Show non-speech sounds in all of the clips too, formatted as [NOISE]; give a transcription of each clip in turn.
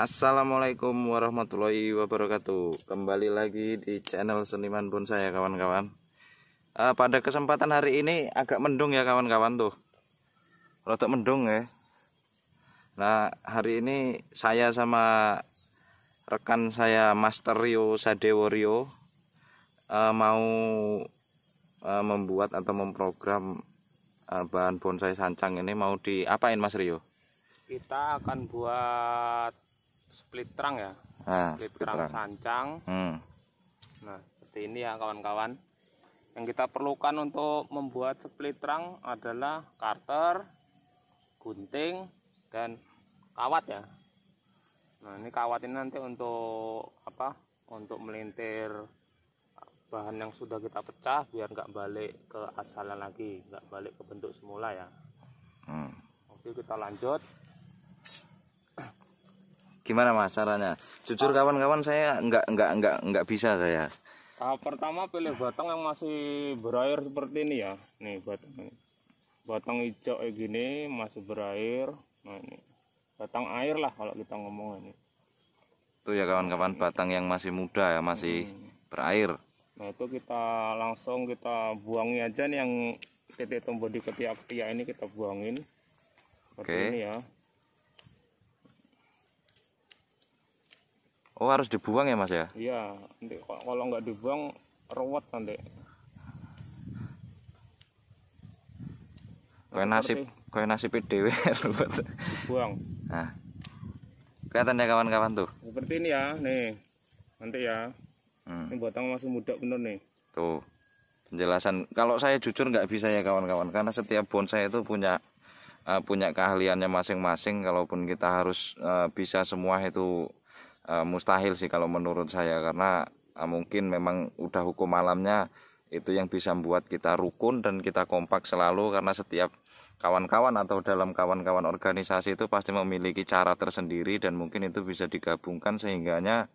Assalamualaikum warahmatullahi wabarakatuh Kembali lagi di channel Seniman Bonsai ya kawan-kawan uh, Pada kesempatan hari ini agak mendung ya kawan-kawan tuh Rotok mendung ya Nah hari ini saya sama rekan saya Master Rio Sadewo Rio uh, Mau uh, membuat atau memprogram uh, bahan bonsai sancang ini mau diapain Mas Rio? Kita akan buat split terang ya Nah, split, split terang, sancang hmm. nah seperti ini ya kawan-kawan yang kita perlukan untuk membuat split terang adalah karter gunting dan kawat ya nah ini kawat ini nanti untuk apa untuk melintir bahan yang sudah kita pecah biar nggak balik ke asalan lagi nggak balik ke bentuk semula ya hmm. oke kita lanjut gimana mas caranya jujur kawan-kawan saya nggak nggak nggak nggak bisa saya tahap pertama pilih batang yang masih berair seperti ini ya nih batang batang hijau kayak gini masih berair nah ini batang air lah kalau kita ngomong ini itu ya kawan-kawan batang yang masih muda ya masih hmm. berair nah itu kita langsung kita buangi aja nih yang titik tombol di ketiak-ketiak ini kita buangin seperti okay. ini ya Oh harus dibuang ya mas ya? Iya, nanti kalau nggak dibuang ruwet nanti. Kayak nasib, kayak nasib PDW [LAUGHS] ruwet. Buang. Nah, kelihatan ya kawan-kawan tuh. Seperti oh, ini ya, nih, nanti ya. Hmm. Ini batang masih muda bener nih. Tuh, penjelasan. Kalau saya jujur nggak bisa ya kawan-kawan, karena setiap bonsai itu punya uh, punya keahliannya masing-masing. Kalaupun kita harus uh, bisa semua itu uh, mustahil sih kalau menurut saya karena uh, mungkin memang udah hukum malamnya itu yang bisa membuat kita rukun dan kita kompak selalu karena setiap kawan-kawan atau dalam kawan-kawan organisasi itu pasti memiliki cara tersendiri dan mungkin itu bisa digabungkan sehingganya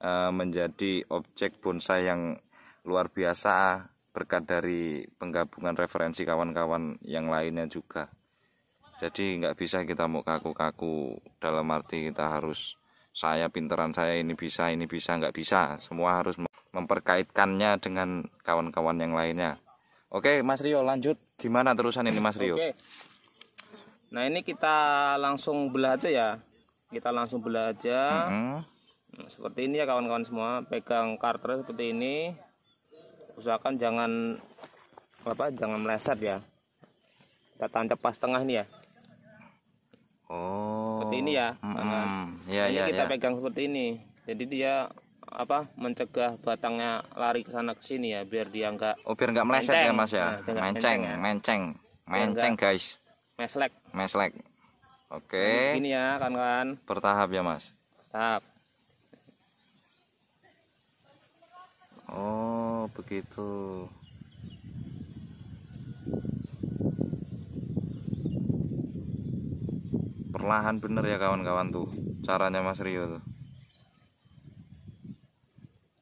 uh, menjadi objek bonsai yang luar biasa berkat dari penggabungan referensi kawan-kawan yang lainnya juga. Jadi nggak bisa kita mau kaku-kaku dalam arti kita harus saya pinteran saya ini bisa ini bisa nggak bisa semua harus memperkaitkannya dengan kawan-kawan yang lainnya oke Mas Rio lanjut gimana terusan ini Mas Rio oke. nah ini kita langsung belah aja ya kita langsung belah aja mm -hmm. seperti ini ya kawan-kawan semua pegang karter seperti ini usahakan jangan apa jangan meleset ya kita tancap pas tengah nih ya oh seperti ini ya. -hmm. ya ini ya, kita ya. pegang seperti ini. Jadi dia apa mencegah batangnya lari ke sana ke sini ya biar dia nggak oh biar nggak meleset ya, menceng. ya mas ya nah, menceng menceng ya. menceng, menceng guys meslek meslek oke okay. ini ya kan kan bertahap ya mas tahap oh begitu perlahan bener ya kawan-kawan tuh caranya Mas Rio tuh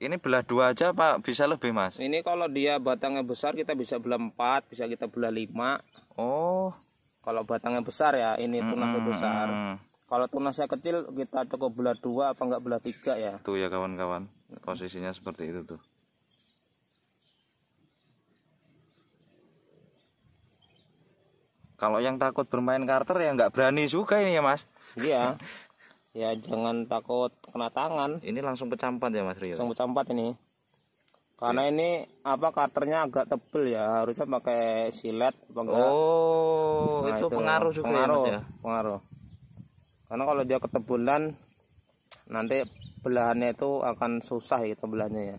ini belah dua aja Pak bisa lebih Mas ini kalau dia batangnya besar kita bisa belah empat bisa kita belah lima oh kalau batangnya besar ya ini tunasnya hmm, besar hmm. kalau tunasnya kecil kita cukup belah dua apa enggak belah tiga ya tuh ya kawan-kawan posisinya seperti itu tuh kalau yang takut bermain karter ya nggak berani juga ini ya mas iya ya jangan takut kena tangan ini langsung pecampat ya mas Rio langsung pecampat ini karena iya. ini apa karternya agak tebel ya harusnya pakai silet apa oh nah, itu, itu pengaruh juga pengaruh, ya, mas ya pengaruh karena kalau dia ketebulan nanti belahannya itu akan susah gitu belahnya ya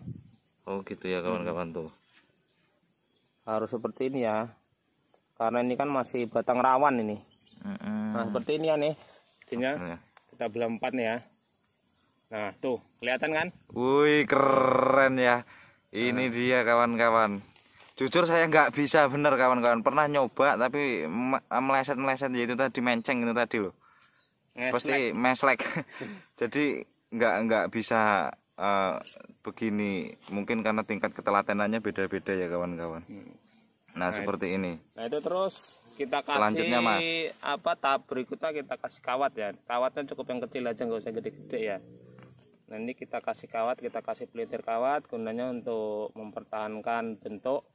oh gitu ya kawan-kawan tuh harus seperti ini ya karena ini kan masih batang rawan ini mm-hmm. nah seperti ini ya nih jadinya ya? kita belah empat nih ya nah tuh kelihatan kan wih keren ya ini nah. dia kawan-kawan jujur saya nggak bisa bener kawan-kawan pernah nyoba tapi meleset meleset yaitu tadi menceng itu tadi loh pasti meslek [LAUGHS] jadi nggak nggak bisa uh, begini mungkin karena tingkat ketelatenannya beda-beda ya kawan-kawan hmm. Nah, nah seperti ini. Nah itu terus kita kasih Selanjutnya, mas. apa tahap berikutnya kita kasih kawat ya. Kawatnya cukup yang kecil aja nggak usah gede-gede ya. Nah ini kita kasih kawat, kita kasih pelitir kawat gunanya untuk mempertahankan bentuk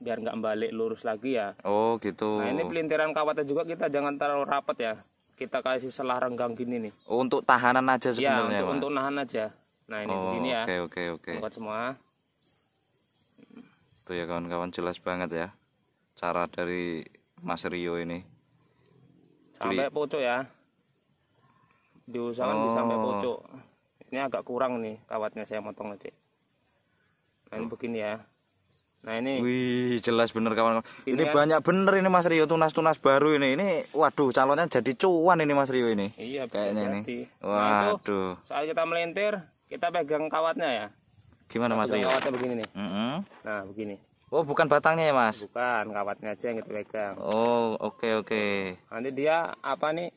biar nggak balik lurus lagi ya. Oh gitu. Nah ini pelintiran kawatnya juga kita jangan terlalu rapat ya. Kita kasih selah renggang gini nih. Oh, untuk tahanan aja iya, sebenarnya. Ya untuk, untuk nahan aja. Nah ini oh, begini ya. Oke okay, oke okay, oke. Okay. Buat semua tuh ya kawan-kawan jelas banget ya cara dari Mas Rio ini sampai Beli. pucuk ya diusahakan oh. sampai pucuk ini agak kurang nih kawatnya saya motong aja nah ini begini ya nah ini wih jelas bener kawan, -kawan. ini, ini kan, banyak bener ini Mas Rio tunas-tunas baru ini ini waduh calonnya jadi cuan ini Mas Rio ini iya kayaknya ini waduh nah, itu, saat kita melintir kita pegang kawatnya ya Gimana Mas Rio? Kawatnya begini nih. Mm -hmm. Nah, begini. Oh, bukan batangnya ya, Mas? Bukan, kawatnya aja yang kita pegang. Oh, oke okay, oke. Okay. Nanti dia apa nih?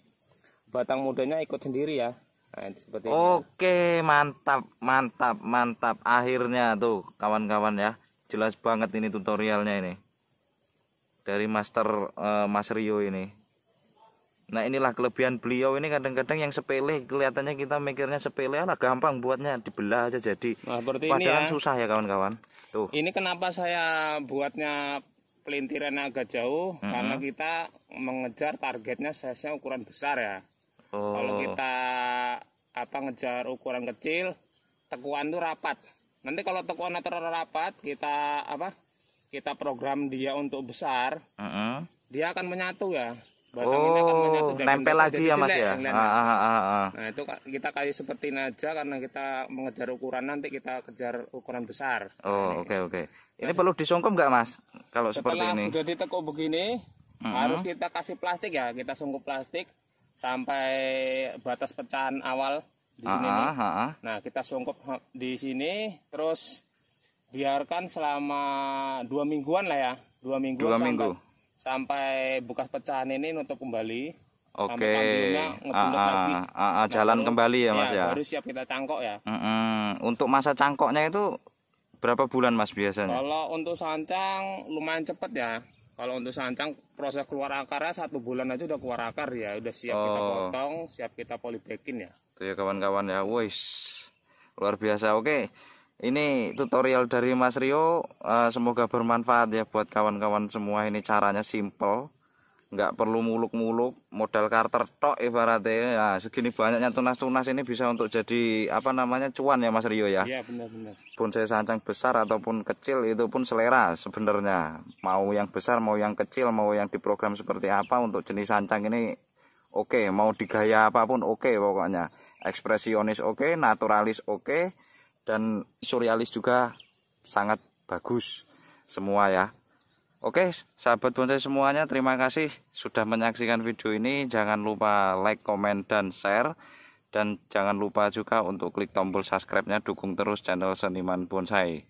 Batang mudanya ikut sendiri ya. Nah, Oke, mantap, mantap, mantap. Akhirnya tuh, kawan-kawan ya. Jelas banget ini tutorialnya ini. Dari master uh, Mas Rio ini. Nah inilah kelebihan beliau ini kadang-kadang yang sepele kelihatannya kita mikirnya sepele lah gampang buatnya dibelah aja jadi. Nah, seperti Padahal ini ya. susah ya kawan-kawan. Tuh. Ini kenapa saya buatnya pelintiran agak jauh mm -hmm. karena kita mengejar targetnya size-nya ukuran besar ya. Oh. Kalau kita apa ngejar ukuran kecil tekuan tuh rapat. Nanti kalau tekuan terlalu rapat kita apa? Kita program dia untuk besar. Mm -hmm. Dia akan menyatu ya Batang kan oh, kan nempel lagi ya mas ya. Ah, ah, ah, ah, ah. Nah itu kita kayu seperti aja karena kita mengejar ukuran nanti kita kejar ukuran besar. Oh nah, oke oke. Okay, okay. Ini perlu disungkup nggak mas? Kalau seperti ini. Setelah sudah ditekuk begini, mm -hmm. harus kita kasih plastik ya. Kita sungkup plastik sampai batas pecahan awal di ah, sini. Ah, ah, ah. Nah kita sungkup di sini, terus biarkan selama dua mingguan lah ya. Dua mingguan. Dua minggu sampai bekas pecahan ini untuk kembali. Oke. Okay. Ah, ah, ah, ah nah, jalan baru, kembali ya mas iya, ya, ya. siap kita cangkok ya. Mm -hmm. Untuk masa cangkoknya itu berapa bulan mas biasanya? Kalau untuk sancang lumayan cepet ya. Kalau untuk sancang proses keluar akarnya satu bulan aja udah keluar akar ya, udah siap oh. kita potong, siap kita polibekin ya. Tuh ya kawan-kawan ya, wis luar biasa. Oke. Okay ini tutorial dari Mas Rio eh, semoga bermanfaat ya buat kawan-kawan semua ini caranya simple nggak perlu muluk-muluk modal karter tok ibaratnya ya segini banyaknya tunas-tunas ini bisa untuk jadi apa namanya cuan ya Mas Rio ya iya benar-benar saya sancang besar ataupun kecil itu pun selera sebenarnya mau yang besar mau yang kecil mau yang diprogram seperti apa untuk jenis sancang ini oke okay. mau digaya apapun oke okay pokoknya ekspresionis oke okay, naturalis oke okay dan surrealis juga sangat bagus semua ya Oke sahabat bonsai semuanya terima kasih sudah menyaksikan video ini jangan lupa like comment dan share dan jangan lupa juga untuk klik tombol subscribe-nya dukung terus channel seniman bonsai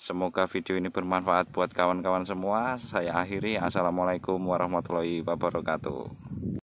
Semoga video ini bermanfaat buat kawan-kawan semua. Saya akhiri. Assalamualaikum warahmatullahi wabarakatuh.